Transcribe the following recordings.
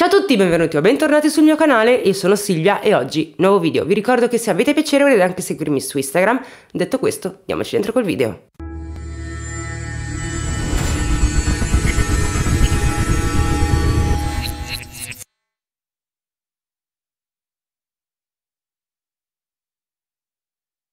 Ciao a tutti, benvenuti o bentornati sul mio canale, io sono Silvia e oggi nuovo video. Vi ricordo che se avete piacere volete anche seguirmi su Instagram. Detto questo, andiamoci dentro col video.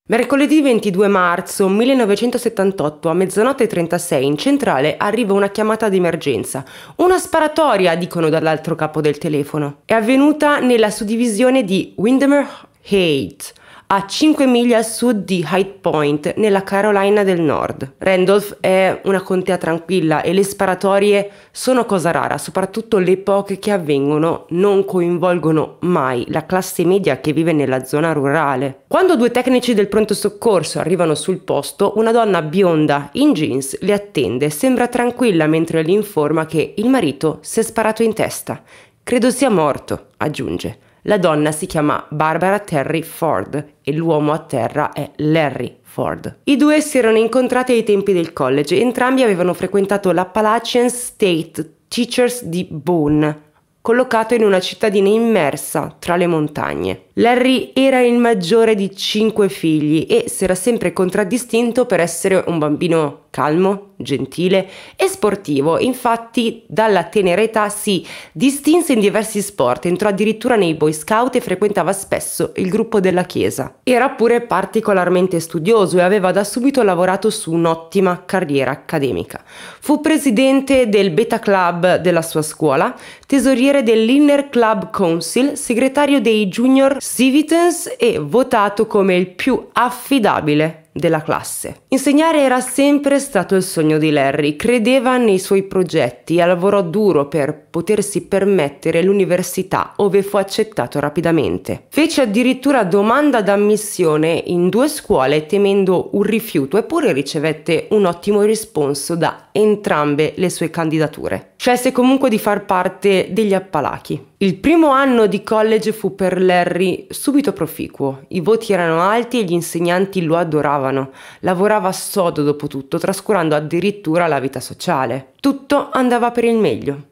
Mercoledì 22 marzo 1978 a mezzanotte 36 in centrale arriva una chiamata d'emergenza. Una sparatoria, dicono dall'altro capo del telefono. È avvenuta nella suddivisione di Windermere Heights a 5 miglia a sud di Hyde Point, nella Carolina del Nord. Randolph è una contea tranquilla e le sparatorie sono cosa rara, soprattutto le poche che avvengono non coinvolgono mai la classe media che vive nella zona rurale. Quando due tecnici del pronto soccorso arrivano sul posto, una donna bionda in jeans le attende, sembra tranquilla mentre le informa che il marito si è sparato in testa. Credo sia morto, aggiunge. La donna si chiama Barbara Terry Ford e l'uomo a terra è Larry Ford. I due si erano incontrati ai tempi del college, entrambi avevano frequentato l'Appalachian State Teachers di Boone, collocato in una cittadina immersa tra le montagne. Larry era il maggiore di cinque figli e si era sempre contraddistinto per essere un bambino calmo, gentile e sportivo. Infatti dalla tenera età si distinse in diversi sport, entrò addirittura nei Boy Scout e frequentava spesso il gruppo della chiesa. Era pure particolarmente studioso e aveva da subito lavorato su un'ottima carriera accademica. Fu presidente del Beta Club della sua scuola, tesoriere dell'Inner Club Council, segretario dei Junior Civitans e votato come il più affidabile della classe. Insegnare era sempre stato il sogno di Larry, credeva nei suoi progetti e lavorò duro per potersi permettere l'università dove fu accettato rapidamente. Fece addirittura domanda d'ammissione in due scuole temendo un rifiuto eppure ricevette un ottimo risponso da entrambe le sue candidature. Scelse comunque di far parte degli Appalachi. Il primo anno di college fu per Larry subito proficuo, i voti erano alti e gli insegnanti lo adoravano, lavorava sodo dopo tutto, trascurando addirittura la vita sociale. Tutto andava per il meglio.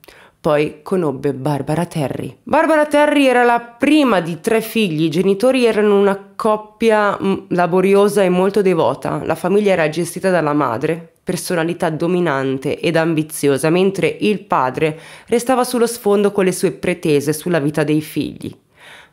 Poi conobbe Barbara Terry. Barbara Terry era la prima di tre figli, i genitori erano una coppia mm, laboriosa e molto devota, la famiglia era gestita dalla madre, personalità dominante ed ambiziosa, mentre il padre restava sullo sfondo con le sue pretese sulla vita dei figli.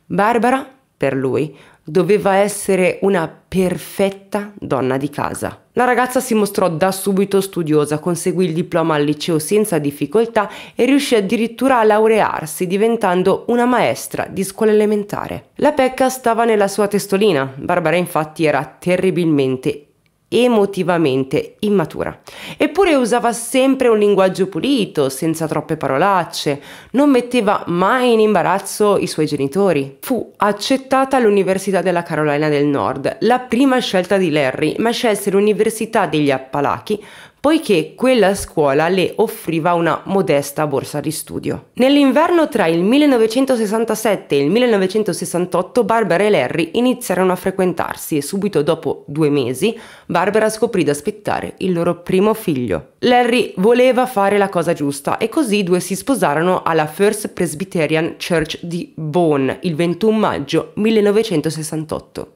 Barbara, per lui, doveva essere una perfetta donna di casa. La ragazza si mostrò da subito studiosa, conseguì il diploma al liceo senza difficoltà e riuscì addirittura a laurearsi diventando una maestra di scuola elementare. La pecca stava nella sua testolina. Barbara infatti era terribilmente emotivamente immatura. Eppure usava sempre un linguaggio pulito, senza troppe parolacce, non metteva mai in imbarazzo i suoi genitori. Fu accettata all'Università della Carolina del Nord, la prima scelta di Larry, ma scelse l'Università degli Appalachi poiché quella scuola le offriva una modesta borsa di studio. Nell'inverno tra il 1967 e il 1968 Barbara e Larry iniziarono a frequentarsi e subito dopo due mesi Barbara scoprì di aspettare il loro primo figlio. Larry voleva fare la cosa giusta e così i due si sposarono alla First Presbyterian Church di Vaughan il 21 maggio 1968.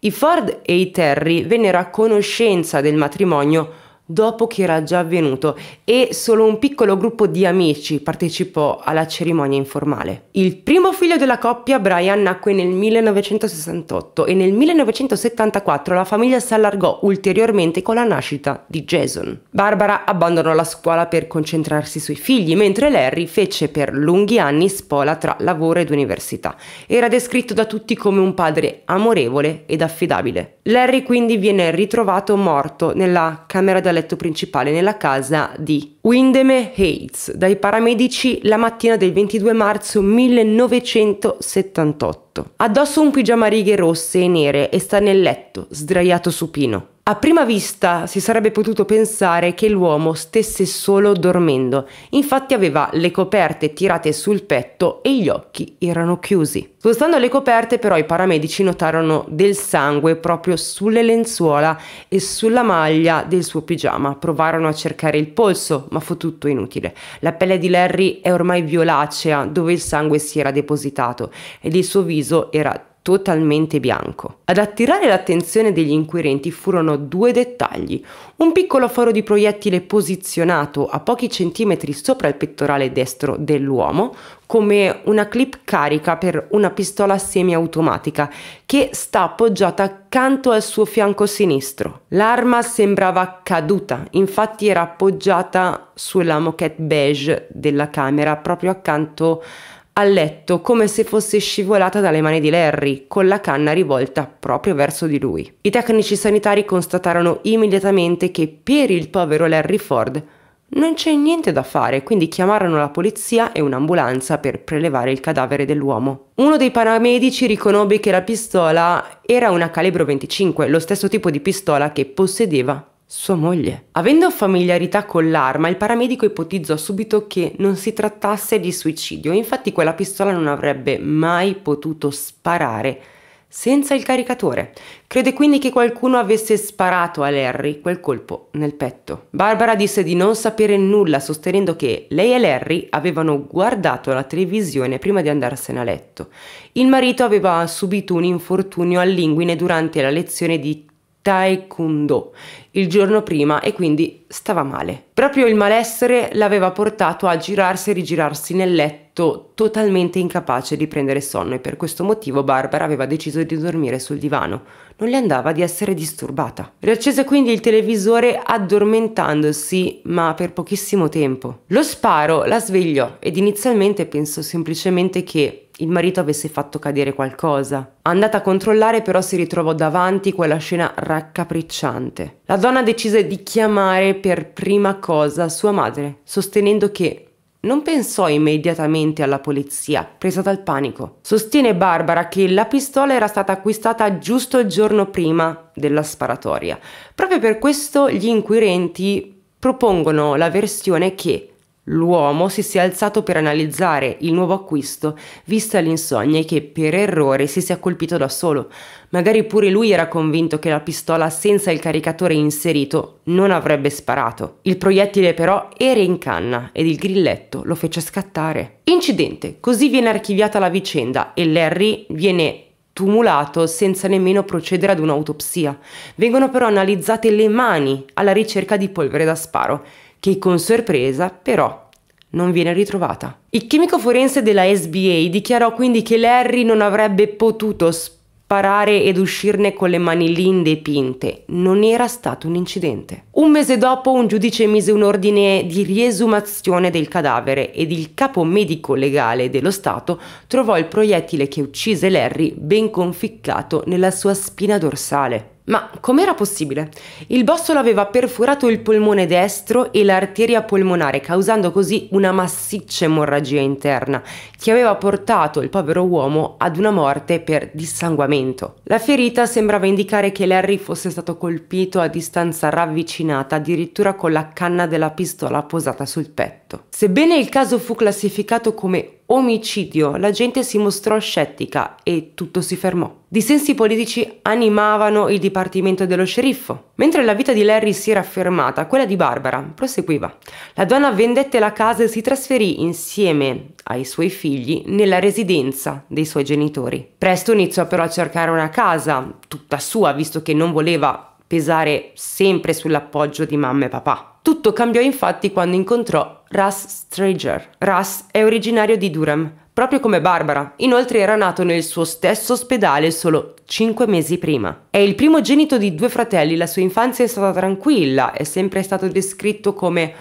I Ford e i Terry vennero a conoscenza del matrimonio dopo che era già avvenuto e solo un piccolo gruppo di amici partecipò alla cerimonia informale. Il primo figlio della coppia, Brian, nacque nel 1968 e nel 1974 la famiglia si allargò ulteriormente con la nascita di Jason. Barbara abbandonò la scuola per concentrarsi sui figli, mentre Larry fece per lunghi anni spola tra lavoro ed università. Era descritto da tutti come un padre amorevole ed affidabile. Larry quindi viene ritrovato morto nella camera della letto principale nella casa di Windeme Hayes dai paramedici la mattina del 22 marzo 1978. Addosso un pigiama righe rosse e nere e sta nel letto, sdraiato supino. A prima vista si sarebbe potuto pensare che l'uomo stesse solo dormendo, infatti aveva le coperte tirate sul petto e gli occhi erano chiusi. Spostando le coperte però i paramedici notarono del sangue proprio sulle lenzuola e sulla maglia del suo pigiama, provarono a cercare il polso ma fu tutto inutile. La pelle di Larry è ormai violacea dove il sangue si era depositato ed il suo viso era totalmente bianco. Ad attirare l'attenzione degli inquirenti furono due dettagli. Un piccolo foro di proiettile posizionato a pochi centimetri sopra il pettorale destro dell'uomo, come una clip carica per una pistola semiautomatica che sta appoggiata accanto al suo fianco sinistro. L'arma sembrava caduta, infatti era appoggiata sulla moquette beige della camera proprio accanto a a letto come se fosse scivolata dalle mani di Larry, con la canna rivolta proprio verso di lui. I tecnici sanitari constatarono immediatamente che per il povero Larry Ford non c'è niente da fare, quindi chiamarono la polizia e un'ambulanza per prelevare il cadavere dell'uomo. Uno dei paramedici riconobbe che la pistola era una calibro 25, lo stesso tipo di pistola che possedeva sua moglie. Avendo familiarità con l'arma, il paramedico ipotizzò subito che non si trattasse di suicidio, infatti quella pistola non avrebbe mai potuto sparare senza il caricatore. Crede quindi che qualcuno avesse sparato a Larry quel colpo nel petto. Barbara disse di non sapere nulla, sostenendo che lei e Larry avevano guardato la televisione prima di andarsene a letto. Il marito aveva subito un infortunio all'inguine durante la lezione di taekwondo il giorno prima e quindi stava male. Proprio il malessere l'aveva portato a girarsi e rigirarsi nel letto totalmente incapace di prendere sonno e per questo motivo Barbara aveva deciso di dormire sul divano. Non le andava di essere disturbata. Riaccese quindi il televisore addormentandosi, ma per pochissimo tempo. Lo sparo la svegliò ed inizialmente pensò semplicemente che il marito avesse fatto cadere qualcosa. Andata a controllare però si ritrovò davanti quella scena raccapricciante. La donna decise di chiamare per prima cosa sua madre, sostenendo che non pensò immediatamente alla polizia, presa dal panico. Sostiene Barbara che la pistola era stata acquistata giusto il giorno prima della sparatoria. Proprio per questo gli inquirenti propongono la versione che L'uomo si sia alzato per analizzare il nuovo acquisto, vista l'insonnia e che per errore si sia colpito da solo. Magari pure lui era convinto che la pistola senza il caricatore inserito non avrebbe sparato. Il proiettile però era in canna ed il grilletto lo fece scattare. Incidente, così viene archiviata la vicenda e Larry viene tumulato senza nemmeno procedere ad un'autopsia. Vengono però analizzate le mani alla ricerca di polvere da sparo che con sorpresa però non viene ritrovata. Il chimico forense della SBA dichiarò quindi che Larry non avrebbe potuto sparare ed uscirne con le mani linde e pinte. Non era stato un incidente. Un mese dopo un giudice emise un ordine di riesumazione del cadavere ed il capo medico legale dello Stato trovò il proiettile che uccise Larry ben conficcato nella sua spina dorsale. Ma com'era possibile? Il bossolo aveva perforato il polmone destro e l'arteria polmonare, causando così una massiccia emorragia interna, che aveva portato il povero uomo ad una morte per dissanguamento. La ferita sembrava indicare che Larry fosse stato colpito a distanza ravvicinata, addirittura con la canna della pistola posata sul petto effetto. Sebbene il caso fu classificato come omicidio, la gente si mostrò scettica e tutto si fermò. Dissensi politici animavano il dipartimento dello sceriffo. Mentre la vita di Larry si era fermata, quella di Barbara proseguiva. La donna vendette la casa e si trasferì insieme ai suoi figli nella residenza dei suoi genitori. Presto iniziò però a cercare una casa tutta sua, visto che non voleva pesare sempre sull'appoggio di mamma e papà. Tutto cambiò infatti quando incontrò Russ Strager. Russ è originario di Durham, proprio come Barbara. Inoltre era nato nel suo stesso ospedale solo 5 mesi prima. È il primogenito di due fratelli, la sua infanzia è stata tranquilla, è sempre stato descritto come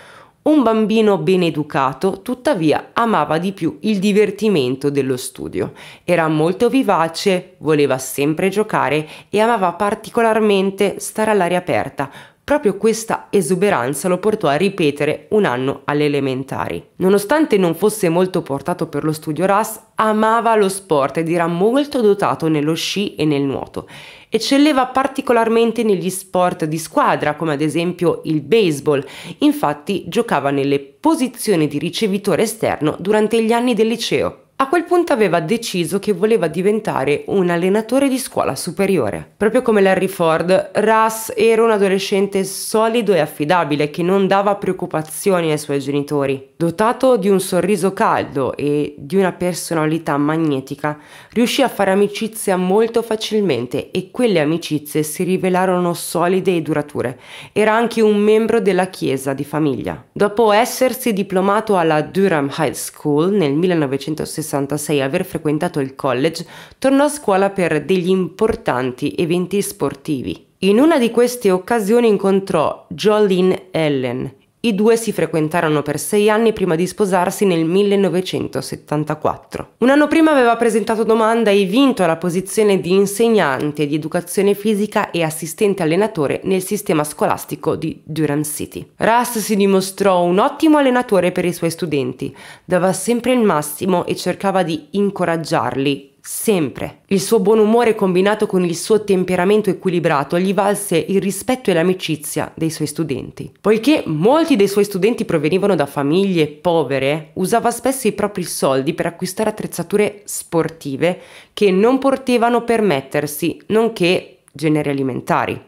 un bambino ben educato, tuttavia, amava di più il divertimento dello studio. Era molto vivace, voleva sempre giocare e amava particolarmente stare all'aria aperta, Proprio questa esuberanza lo portò a ripetere un anno alle elementari. Nonostante non fosse molto portato per lo studio RAS, amava lo sport ed era molto dotato nello sci e nel nuoto. Eccelleva particolarmente negli sport di squadra, come ad esempio il baseball. Infatti giocava nelle posizioni di ricevitore esterno durante gli anni del liceo. A quel punto aveva deciso che voleva diventare un allenatore di scuola superiore. Proprio come Larry Ford, Russ era un adolescente solido e affidabile che non dava preoccupazioni ai suoi genitori. Dotato di un sorriso caldo e di una personalità magnetica, riuscì a fare amicizia molto facilmente e quelle amicizie si rivelarono solide e durature. Era anche un membro della chiesa di famiglia. Dopo essersi diplomato alla Durham High School nel 1960, 1966 aver frequentato il college, tornò a scuola per degli importanti eventi sportivi. In una di queste occasioni incontrò Jolene Ellen, i due si frequentarono per sei anni prima di sposarsi nel 1974. Un anno prima aveva presentato domanda e vinto la posizione di insegnante di educazione fisica e assistente allenatore nel sistema scolastico di Durham City. Russ si dimostrò un ottimo allenatore per i suoi studenti, dava sempre il massimo e cercava di incoraggiarli Sempre. Il suo buon umore combinato con il suo temperamento equilibrato gli valse il rispetto e l'amicizia dei suoi studenti. Poiché molti dei suoi studenti provenivano da famiglie povere, usava spesso i propri soldi per acquistare attrezzature sportive che non potevano permettersi, nonché generi alimentari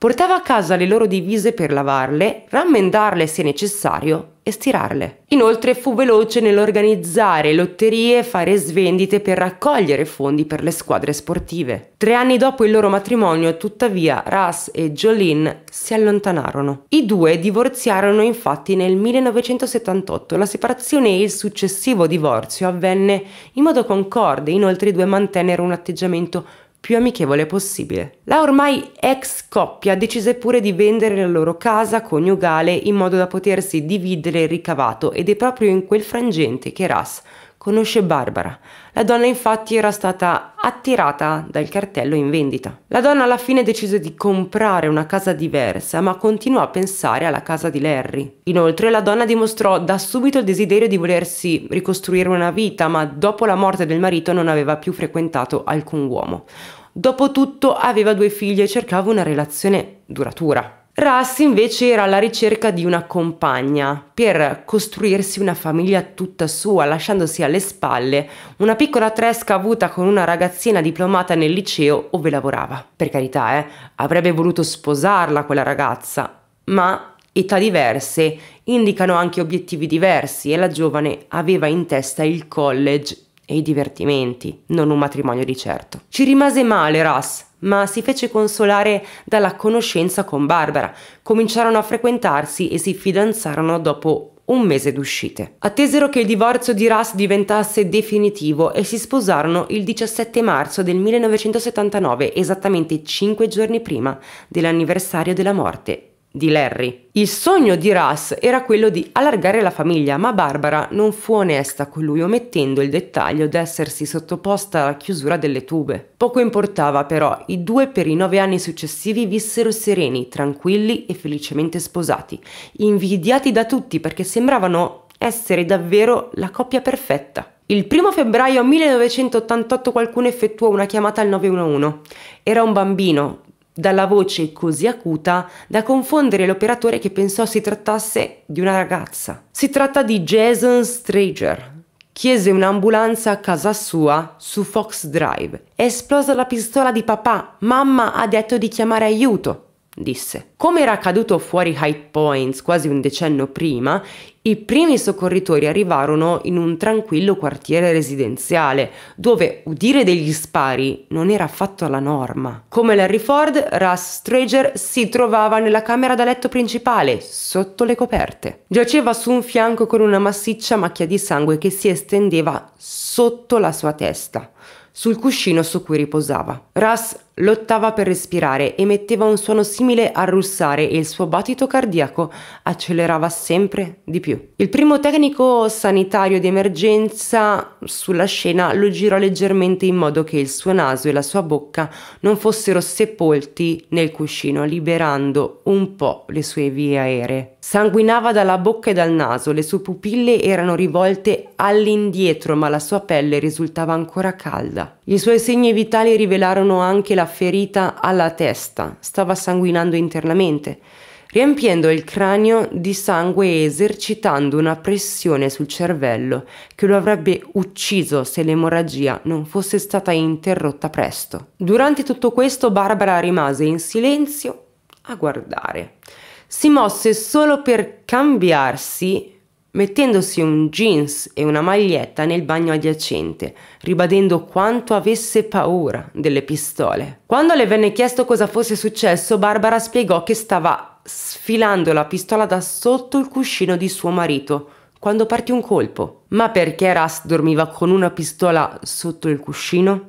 portava a casa le loro divise per lavarle, rammendarle se necessario e stirarle. Inoltre fu veloce nell'organizzare lotterie e fare svendite per raccogliere fondi per le squadre sportive. Tre anni dopo il loro matrimonio, tuttavia, Russ e Jolene si allontanarono. I due divorziarono infatti nel 1978. La separazione e il successivo divorzio avvenne in modo concorde, inoltre i due mantennero un atteggiamento più amichevole possibile. La ormai ex coppia decise pure di vendere la loro casa coniugale in modo da potersi dividere il ricavato ed è proprio in quel frangente che Ras conosce Barbara. La donna infatti era stata attirata dal cartello in vendita. La donna alla fine decise di comprare una casa diversa, ma continuò a pensare alla casa di Larry. Inoltre la donna dimostrò da subito il desiderio di volersi ricostruire una vita, ma dopo la morte del marito non aveva più frequentato alcun uomo. Dopotutto aveva due figli e cercava una relazione duratura. Ras invece era alla ricerca di una compagna per costruirsi una famiglia tutta sua, lasciandosi alle spalle una piccola tresca avuta con una ragazzina diplomata nel liceo dove lavorava. Per carità, eh, avrebbe voluto sposarla quella ragazza, ma età diverse indicano anche obiettivi diversi e la giovane aveva in testa il college e i divertimenti, non un matrimonio di certo. Ci rimase male Ras ma si fece consolare dalla conoscenza con Barbara. Cominciarono a frequentarsi e si fidanzarono dopo un mese d'uscite. Attesero che il divorzio di Russ diventasse definitivo e si sposarono il 17 marzo del 1979, esattamente cinque giorni prima dell'anniversario della morte di Larry. Il sogno di Russ era quello di allargare la famiglia, ma Barbara non fu onesta con lui, omettendo il dettaglio di essersi sottoposta alla chiusura delle tube. Poco importava però, i due per i nove anni successivi vissero sereni, tranquilli e felicemente sposati, invidiati da tutti perché sembravano essere davvero la coppia perfetta. Il 1 febbraio 1988 qualcuno effettuò una chiamata al 911. Era un bambino, dalla voce così acuta da confondere l'operatore che pensò si trattasse di una ragazza. Si tratta di Jason Strager. Chiese un'ambulanza a casa sua su Fox Drive. È esplosa la pistola di papà. Mamma ha detto di chiamare aiuto disse. Come era accaduto fuori Hyde Points quasi un decennio prima, i primi soccorritori arrivarono in un tranquillo quartiere residenziale, dove udire degli spari non era affatto la norma. Come Larry Ford, Russ Strager si trovava nella camera da letto principale, sotto le coperte. Giaceva su un fianco con una massiccia macchia di sangue che si estendeva sotto la sua testa sul cuscino su cui riposava. Russ Lottava per respirare, emetteva un suono simile a russare e il suo battito cardiaco accelerava sempre di più. Il primo tecnico sanitario di emergenza sulla scena lo girò leggermente in modo che il suo naso e la sua bocca non fossero sepolti nel cuscino, liberando un po' le sue vie aeree. Sanguinava dalla bocca e dal naso, le sue pupille erano rivolte all'indietro, ma la sua pelle risultava ancora calda. I suoi segni vitali rivelarono anche la ferita alla testa, stava sanguinando internamente, riempiendo il cranio di sangue e esercitando una pressione sul cervello che lo avrebbe ucciso se l'emorragia non fosse stata interrotta presto. Durante tutto questo Barbara rimase in silenzio a guardare. Si mosse solo per cambiarsi mettendosi un jeans e una maglietta nel bagno adiacente, ribadendo quanto avesse paura delle pistole. Quando le venne chiesto cosa fosse successo, Barbara spiegò che stava sfilando la pistola da sotto il cuscino di suo marito quando partì un colpo. Ma perché Russ dormiva con una pistola sotto il cuscino?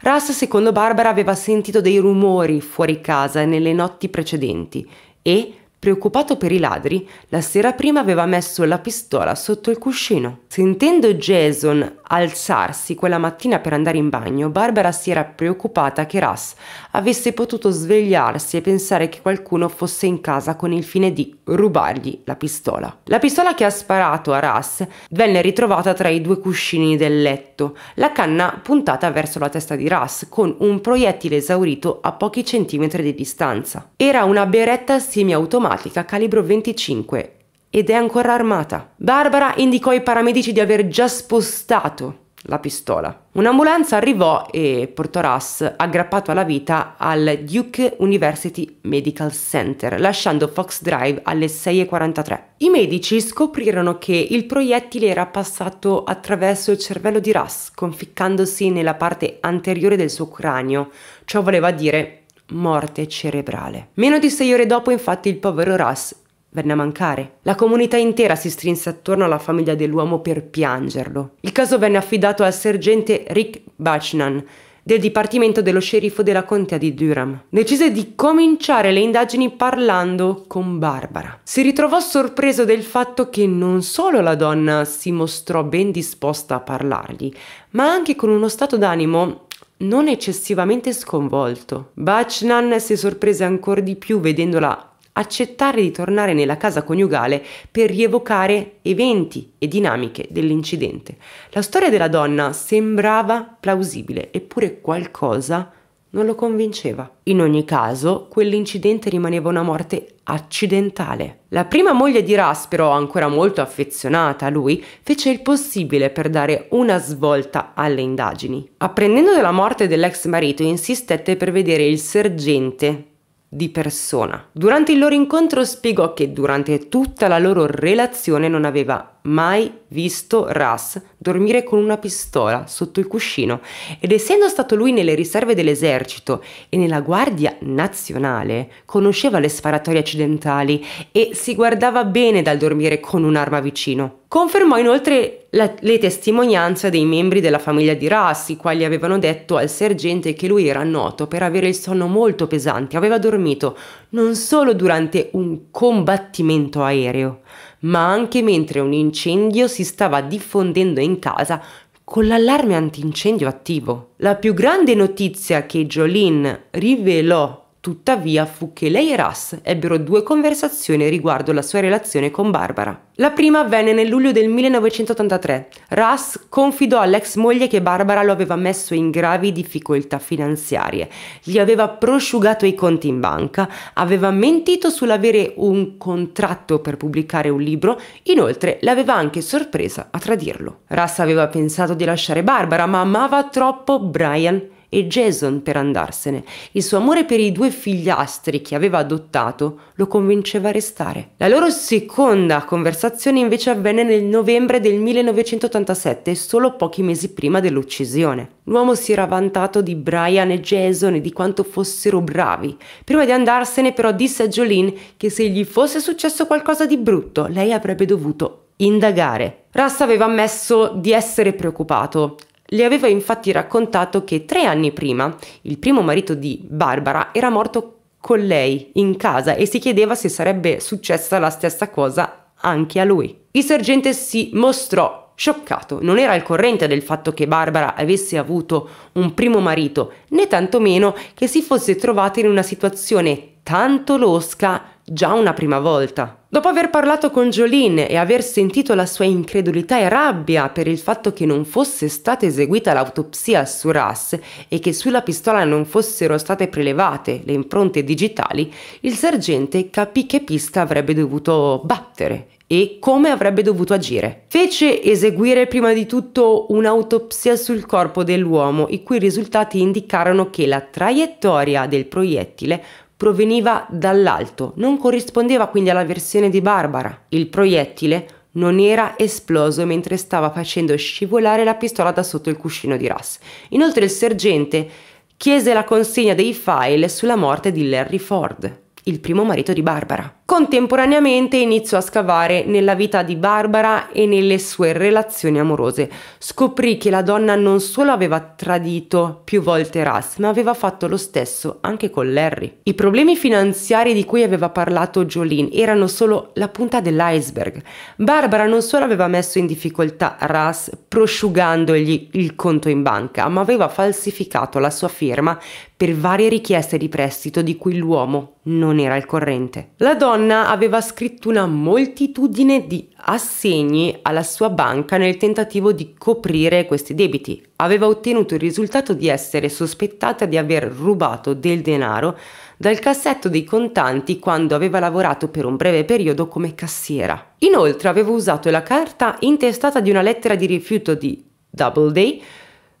Russ, secondo Barbara, aveva sentito dei rumori fuori casa nelle notti precedenti e Preoccupato per i ladri, la sera prima aveva messo la pistola sotto il cuscino. Sentendo Jason alzarsi quella mattina per andare in bagno, Barbara si era preoccupata che Russ avesse potuto svegliarsi e pensare che qualcuno fosse in casa con il fine di rubargli la pistola. La pistola che ha sparato a Russ venne ritrovata tra i due cuscini del letto, la canna puntata verso la testa di Russ con un proiettile esaurito a pochi centimetri di distanza. Era una beretta semiautomatica automatica calibro 25 ed è ancora armata. Barbara indicò ai paramedici di aver già spostato la pistola. Un'ambulanza arrivò e portò Russ aggrappato alla vita al Duke University Medical Center, lasciando Fox Drive alle 6.43. I medici scoprirono che il proiettile era passato attraverso il cervello di Russ, conficcandosi nella parte anteriore del suo cranio. Ciò voleva dire morte cerebrale. Meno di sei ore dopo infatti il povero Russ venne a mancare. La comunità intera si strinse attorno alla famiglia dell'uomo per piangerlo. Il caso venne affidato al sergente Rick Bachnan, del dipartimento dello sceriffo della contea di Durham. Decise di cominciare le indagini parlando con Barbara. Si ritrovò sorpreso del fatto che non solo la donna si mostrò ben disposta a parlargli, ma anche con uno stato d'animo non eccessivamente sconvolto. Bachnan si sorprese ancora di più vedendola accettare di tornare nella casa coniugale per rievocare eventi e dinamiche dell'incidente. La storia della donna sembrava plausibile, eppure qualcosa non lo convinceva. In ogni caso, quell'incidente rimaneva una morte accidentale. La prima moglie di Ras, però ancora molto affezionata a lui, fece il possibile per dare una svolta alle indagini. Apprendendo della morte dell'ex marito, insistette per vedere il sergente di persona. Durante il loro incontro spiegò che durante tutta la loro relazione non aveva mai visto Russ dormire con una pistola sotto il cuscino ed essendo stato lui nelle riserve dell'esercito e nella guardia nazionale, conosceva le sparatorie accidentali e si guardava bene dal dormire con un'arma vicino. Confermò inoltre la, le testimonianze dei membri della famiglia di Russ, i quali avevano detto al sergente che lui era noto per avere il sonno molto pesante, aveva dormito non solo durante un combattimento aereo, ma anche mentre un incendio si stava diffondendo in casa con l'allarme antincendio attivo. La più grande notizia che Jolene rivelò Tuttavia fu che lei e Russ ebbero due conversazioni riguardo la sua relazione con Barbara. La prima avvenne nel luglio del 1983. Russ confidò all'ex moglie che Barbara lo aveva messo in gravi difficoltà finanziarie, gli aveva prosciugato i conti in banca, aveva mentito sull'avere un contratto per pubblicare un libro, inoltre l'aveva anche sorpresa a tradirlo. Russ aveva pensato di lasciare Barbara, ma amava troppo Brian e Jason per andarsene. Il suo amore per i due figliastri che aveva adottato lo convinceva a restare. La loro seconda conversazione invece avvenne nel novembre del 1987, solo pochi mesi prima dell'uccisione. L'uomo si era vantato di Brian e Jason e di quanto fossero bravi. Prima di andarsene però disse a Jolene che se gli fosse successo qualcosa di brutto, lei avrebbe dovuto indagare. Russ aveva ammesso di essere preoccupato, le aveva infatti raccontato che tre anni prima il primo marito di Barbara era morto con lei in casa e si chiedeva se sarebbe successa la stessa cosa anche a lui. Il sergente si mostrò scioccato, non era al corrente del fatto che Barbara avesse avuto un primo marito, né tantomeno che si fosse trovata in una situazione tanto losca già una prima volta. Dopo aver parlato con Jolene e aver sentito la sua incredulità e rabbia per il fatto che non fosse stata eseguita l'autopsia su Russ e che sulla pistola non fossero state prelevate le impronte digitali, il sergente capì che pista avrebbe dovuto battere e come avrebbe dovuto agire. Fece eseguire prima di tutto un'autopsia sul corpo dell'uomo, i cui risultati indicarono che la traiettoria del proiettile proveniva dall'alto, non corrispondeva quindi alla versione di Barbara. Il proiettile non era esploso mentre stava facendo scivolare la pistola da sotto il cuscino di Russ. Inoltre il sergente chiese la consegna dei file sulla morte di Larry Ford, il primo marito di Barbara. Contemporaneamente iniziò a scavare nella vita di Barbara e nelle sue relazioni amorose. Scoprì che la donna non solo aveva tradito più volte Russ, ma aveva fatto lo stesso anche con Larry. I problemi finanziari di cui aveva parlato Jolene erano solo la punta dell'iceberg. Barbara non solo aveva messo in difficoltà Russ prosciugandogli il conto in banca, ma aveva falsificato la sua firma per varie richieste di prestito di cui l'uomo non era al corrente. La donna donna aveva scritto una moltitudine di assegni alla sua banca nel tentativo di coprire questi debiti. Aveva ottenuto il risultato di essere sospettata di aver rubato del denaro dal cassetto dei contanti quando aveva lavorato per un breve periodo come cassiera. Inoltre aveva usato la carta intestata di una lettera di rifiuto di Doubleday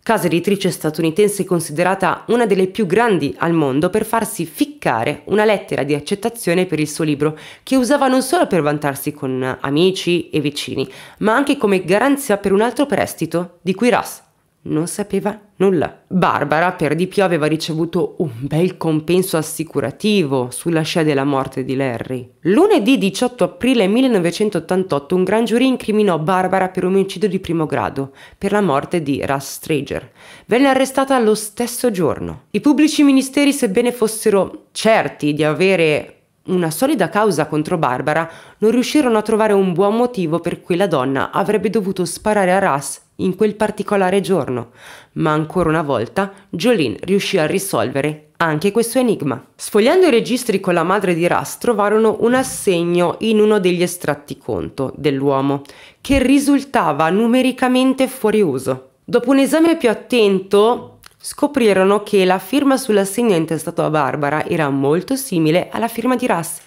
casa editrice statunitense considerata una delle più grandi al mondo per farsi ficcare una lettera di accettazione per il suo libro, che usava non solo per vantarsi con amici e vicini, ma anche come garanzia per un altro prestito, di cui Russ non sapeva nulla. Barbara per di più aveva ricevuto un bel compenso assicurativo sulla scia della morte di Larry. Lunedì 18 aprile 1988 un gran giurì incriminò Barbara per omicidio di primo grado per la morte di Russ Strager. Venne arrestata lo stesso giorno. I pubblici ministeri sebbene fossero certi di avere una solida causa contro Barbara, non riuscirono a trovare un buon motivo per cui la donna avrebbe dovuto sparare a Ras in quel particolare giorno, ma ancora una volta Jolene riuscì a risolvere anche questo enigma. Sfogliando i registri con la madre di Ras trovarono un assegno in uno degli estratti conto dell'uomo, che risultava numericamente fuori uso. Dopo un esame più attento, scoprirono che la firma sull'assegno intestato a Barbara era molto simile alla firma di Russ,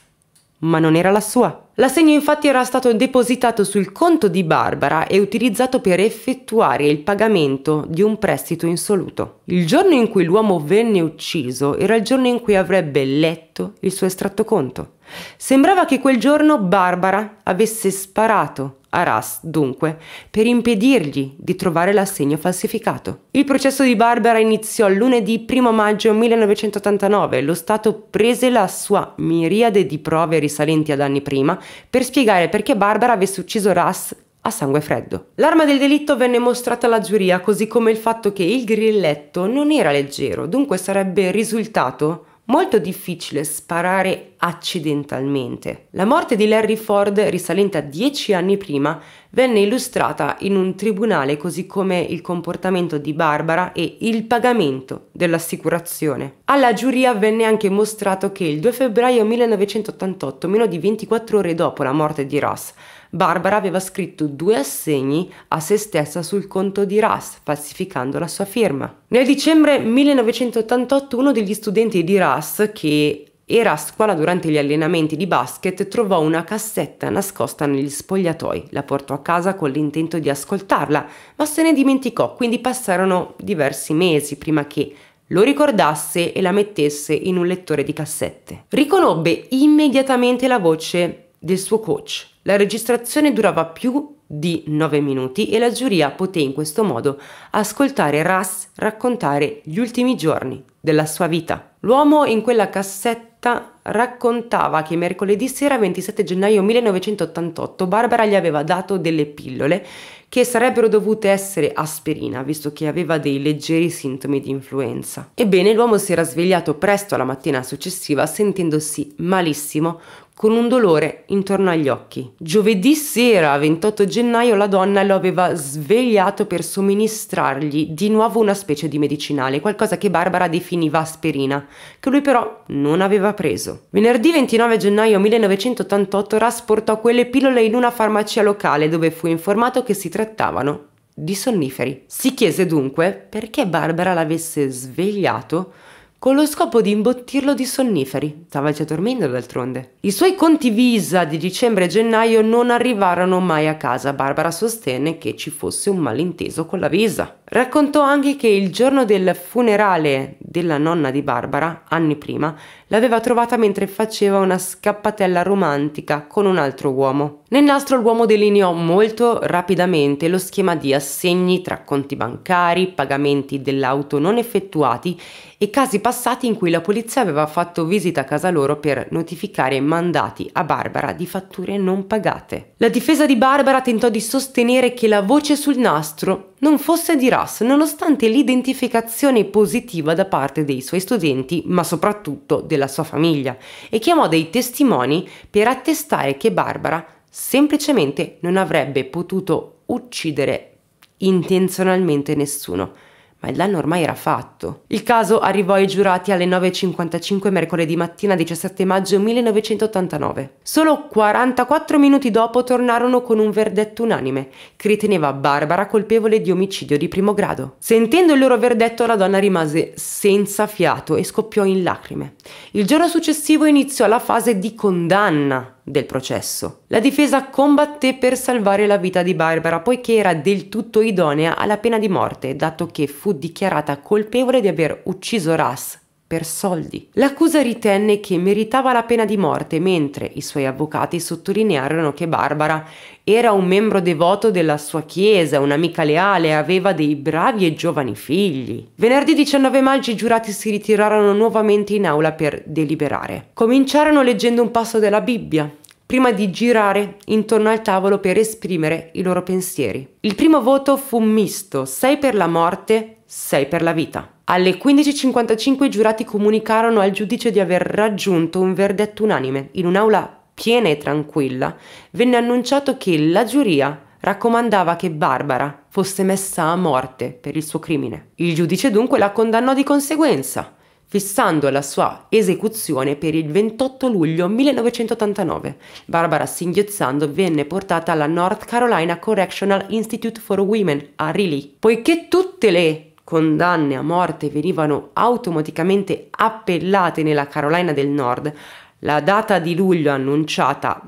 ma non era la sua. L'assegno infatti era stato depositato sul conto di Barbara e utilizzato per effettuare il pagamento di un prestito insoluto. Il giorno in cui l'uomo venne ucciso era il giorno in cui avrebbe letto il suo estratto conto. Sembrava che quel giorno Barbara avesse sparato Arras, dunque, per impedirgli di trovare l'assegno falsificato. Il processo di Barbara iniziò lunedì 1 maggio 1989. Lo Stato prese la sua miriade di prove risalenti ad anni prima per spiegare perché Barbara avesse ucciso Ras a sangue freddo. L'arma del delitto venne mostrata alla giuria, così come il fatto che il grilletto non era leggero, dunque sarebbe risultato molto difficile sparare accidentalmente. La morte di Larry Ford, risalente a dieci anni prima, venne illustrata in un tribunale così come il comportamento di Barbara e il pagamento dell'assicurazione. Alla giuria venne anche mostrato che il 2 febbraio 1988, meno di 24 ore dopo la morte di Ross, Barbara aveva scritto due assegni a se stessa sul conto di Russ, falsificando la sua firma. Nel dicembre 1988 uno degli studenti di Russ, che era a scuola durante gli allenamenti di basket, trovò una cassetta nascosta negli spogliatoi, la portò a casa con l'intento di ascoltarla, ma se ne dimenticò, quindi passarono diversi mesi prima che lo ricordasse e la mettesse in un lettore di cassette. Riconobbe immediatamente la voce del suo coach, la registrazione durava più di 9 minuti e la giuria poté in questo modo ascoltare Russ raccontare gli ultimi giorni della sua vita. L'uomo in quella cassetta raccontava che mercoledì sera 27 gennaio 1988 Barbara gli aveva dato delle pillole che sarebbero dovute essere aspirina, visto che aveva dei leggeri sintomi di influenza. Ebbene, l'uomo si era svegliato presto la mattina successiva sentendosi malissimo con un dolore intorno agli occhi. Giovedì sera, 28 gennaio, la donna lo aveva svegliato per somministrargli di nuovo una specie di medicinale, qualcosa che Barbara definiva asperina, che lui però non aveva preso. Venerdì 29 gennaio 1988 Ras portò quelle pillole in una farmacia locale dove fu informato che si trattavano di sonniferi. Si chiese dunque perché Barbara l'avesse svegliato con lo scopo di imbottirlo di sonniferi. Stava già dormendo d'altronde. I suoi conti Visa di dicembre e gennaio non arrivarono mai a casa. Barbara sostenne che ci fosse un malinteso con la Visa. Raccontò anche che il giorno del funerale della nonna di Barbara, anni prima, l'aveva trovata mentre faceva una scappatella romantica con un altro uomo. Nel nastro l'uomo delineò molto rapidamente lo schema di assegni tra conti bancari, pagamenti dell'auto non effettuati e casi passati in cui la polizia aveva fatto visita a casa loro per notificare mandati a Barbara di fatture non pagate. La difesa di Barbara tentò di sostenere che la voce sul nastro non fosse di Ross, nonostante l'identificazione positiva da parte dei suoi studenti, ma soprattutto della sua famiglia, e chiamò dei testimoni per attestare che Barbara semplicemente non avrebbe potuto uccidere intenzionalmente nessuno ma il danno ormai era fatto. Il caso arrivò ai giurati alle 9.55 mercoledì mattina 17 maggio 1989. Solo 44 minuti dopo tornarono con un verdetto unanime, che riteneva Barbara colpevole di omicidio di primo grado. Sentendo il loro verdetto la donna rimase senza fiato e scoppiò in lacrime. Il giorno successivo iniziò la fase di condanna del processo. La difesa combatté per salvare la vita di Barbara poiché era del tutto idonea alla pena di morte, dato che fu dichiarata colpevole di aver ucciso Ras per soldi. L'accusa ritenne che meritava la pena di morte, mentre i suoi avvocati sottolinearono che Barbara era un membro devoto della sua chiesa, un'amica leale aveva dei bravi e giovani figli. Venerdì 19 maggio i giurati si ritirarono nuovamente in aula per deliberare. Cominciarono leggendo un passo della Bibbia, prima di girare intorno al tavolo per esprimere i loro pensieri. Il primo voto fu misto, 6 per la morte sei per la vita. Alle 15.55 i giurati comunicarono al giudice di aver raggiunto un verdetto unanime. In un'aula piena e tranquilla venne annunciato che la giuria raccomandava che Barbara fosse messa a morte per il suo crimine. Il giudice dunque la condannò di conseguenza, fissando la sua esecuzione per il 28 luglio 1989. Barbara singhiozzando venne portata alla North Carolina Correctional Institute for Women a Riley. Poiché tutte le condanne a morte venivano automaticamente appellate nella Carolina del Nord, la data di luglio annunciata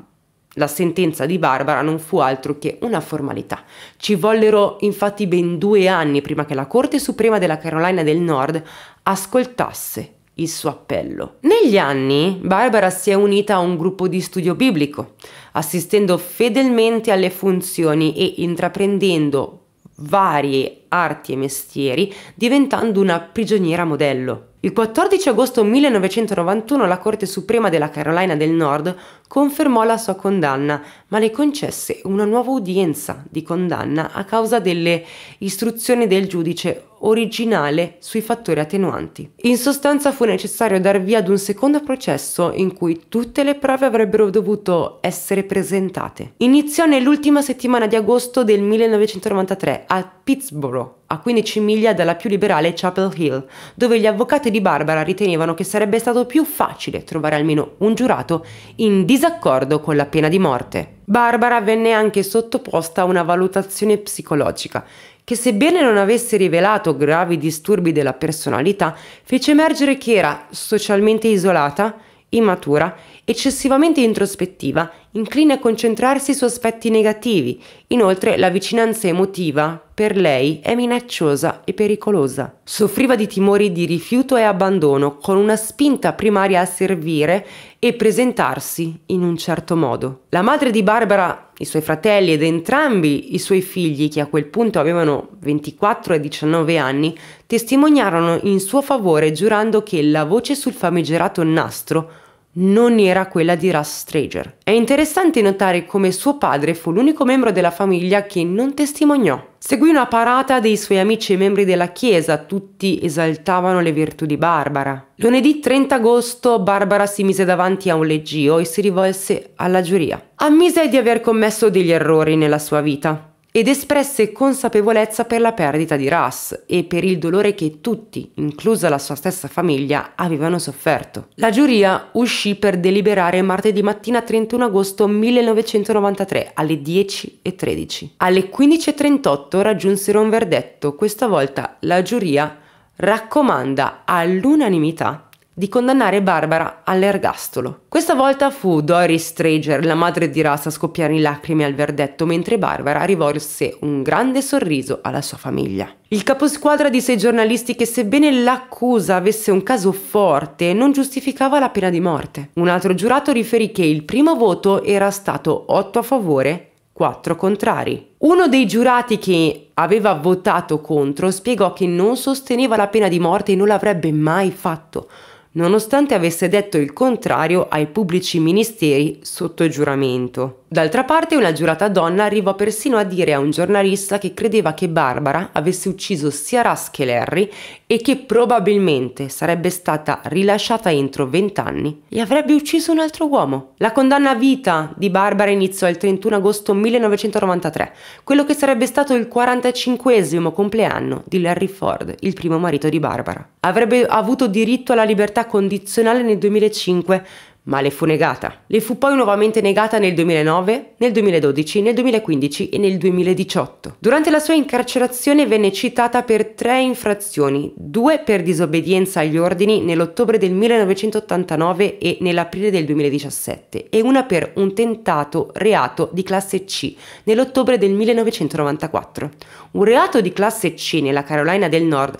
la sentenza di Barbara non fu altro che una formalità. Ci vollero infatti ben due anni prima che la Corte Suprema della Carolina del Nord ascoltasse il suo appello. Negli anni Barbara si è unita a un gruppo di studio biblico, assistendo fedelmente alle funzioni e intraprendendo varie arti e mestieri, diventando una prigioniera modello. Il 14 agosto 1991 la Corte Suprema della Carolina del Nord confermò la sua condanna, ma le concesse una nuova udienza di condanna a causa delle istruzioni del giudice originale sui fattori attenuanti. In sostanza fu necessario dar via ad un secondo processo in cui tutte le prove avrebbero dovuto essere presentate. Iniziò nell'ultima settimana di agosto del 1993 a Pittsburgh, a 15 miglia dalla più liberale Chapel Hill, dove gli avvocati di Barbara ritenevano che sarebbe stato più facile trovare almeno un giurato in disabilità disaccordo con la pena di morte. Barbara venne anche sottoposta a una valutazione psicologica che sebbene non avesse rivelato gravi disturbi della personalità, fece emergere che era socialmente isolata, immatura, eccessivamente introspettiva, incline a concentrarsi su aspetti negativi. Inoltre la vicinanza emotiva per lei è minacciosa e pericolosa. Soffriva di timori di rifiuto e abbandono, con una spinta primaria a servire e presentarsi in un certo modo. La madre di Barbara, i suoi fratelli ed entrambi i suoi figli, che a quel punto avevano 24 e 19 anni, testimoniarono in suo favore giurando che la voce sul famigerato nastro non era quella di Russ Strager. È interessante notare come suo padre fu l'unico membro della famiglia che non testimoniò. Seguì una parata dei suoi amici e membri della chiesa, tutti esaltavano le virtù di Barbara. Lunedì 30 agosto Barbara si mise davanti a un leggio e si rivolse alla giuria. Ammise di aver commesso degli errori nella sua vita ed espresse consapevolezza per la perdita di Russ e per il dolore che tutti, inclusa la sua stessa famiglia, avevano sofferto. La giuria uscì per deliberare martedì mattina 31 agosto 1993 alle 10.13. Alle 15.38 raggiunsero un verdetto, questa volta la giuria raccomanda all'unanimità di condannare Barbara all'ergastolo. Questa volta fu Doris Strager, la madre di Russ, a scoppiare in lacrime al verdetto, mentre Barbara rivolse un grande sorriso alla sua famiglia. Il caposquadra disse ai giornalisti che sebbene l'accusa avesse un caso forte, non giustificava la pena di morte. Un altro giurato riferì che il primo voto era stato 8 a favore 4 contrari. Uno dei giurati che aveva votato contro spiegò che non sosteneva la pena di morte e non l'avrebbe mai fatto, nonostante avesse detto il contrario ai pubblici ministeri sotto giuramento. D'altra parte una giurata donna arrivò persino a dire a un giornalista che credeva che Barbara avesse ucciso sia Russ che Larry e che probabilmente sarebbe stata rilasciata entro vent'anni e avrebbe ucciso un altro uomo. La condanna a vita di Barbara iniziò il 31 agosto 1993, quello che sarebbe stato il 45 compleanno di Larry Ford, il primo marito di Barbara. Avrebbe avuto diritto alla libertà condizionale nel 2005 ma le fu negata. Le fu poi nuovamente negata nel 2009, nel 2012, nel 2015 e nel 2018. Durante la sua incarcerazione venne citata per tre infrazioni, due per disobbedienza agli ordini nell'ottobre del 1989 e nell'aprile del 2017 e una per un tentato reato di classe C nell'ottobre del 1994. Un reato di classe C nella Carolina del Nord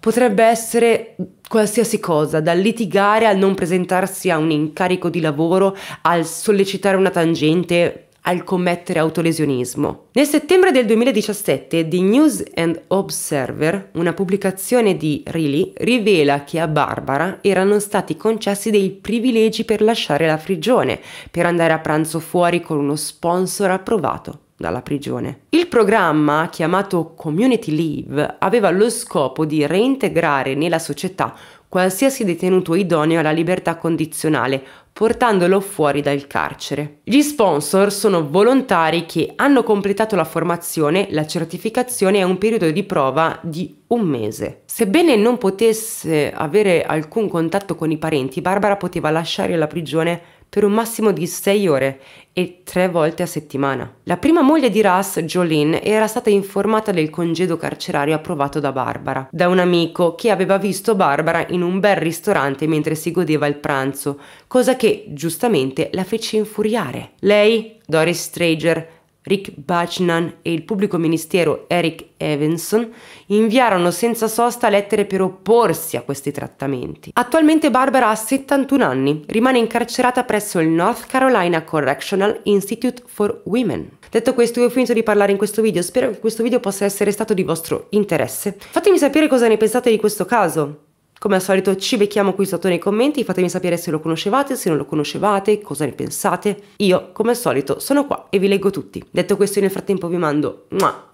potrebbe essere qualsiasi cosa, dal litigare al non presentarsi a un incarico di lavoro, al sollecitare una tangente, al commettere autolesionismo. Nel settembre del 2017, The News and Observer, una pubblicazione di Riley, rivela che a Barbara erano stati concessi dei privilegi per lasciare la prigione, per andare a pranzo fuori con uno sponsor approvato dalla prigione. Il programma, chiamato Community Leave, aveva lo scopo di reintegrare nella società qualsiasi detenuto idoneo alla libertà condizionale, portandolo fuori dal carcere. Gli sponsor sono volontari che hanno completato la formazione, la certificazione e un periodo di prova di un mese. Sebbene non potesse avere alcun contatto con i parenti, Barbara poteva lasciare la prigione per un massimo di 6 ore e 3 volte a settimana. La prima moglie di Russ, Jolene, era stata informata del congedo carcerario approvato da Barbara, da un amico che aveva visto Barbara in un bel ristorante mentre si godeva il pranzo, cosa che giustamente la fece infuriare. Lei, Doris Strager, Rick Bachnan e il pubblico ministero Eric Evanson inviarono senza sosta lettere per opporsi a questi trattamenti. Attualmente Barbara ha 71 anni, rimane incarcerata presso il North Carolina Correctional Institute for Women. Detto questo, io ho finito di parlare in questo video, spero che questo video possa essere stato di vostro interesse. Fatemi sapere cosa ne pensate di questo caso. Come al solito ci becchiamo qui sotto nei commenti, fatemi sapere se lo conoscevate, se non lo conoscevate, cosa ne pensate. Io, come al solito, sono qua e vi leggo tutti. Detto questo, nel frattempo vi mando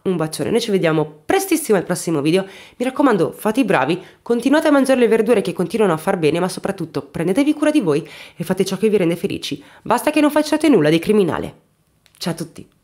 un bacione. Noi ci vediamo prestissimo al prossimo video. Mi raccomando, fate i bravi, continuate a mangiare le verdure che continuano a far bene, ma soprattutto prendetevi cura di voi e fate ciò che vi rende felici. Basta che non facciate nulla di criminale. Ciao a tutti!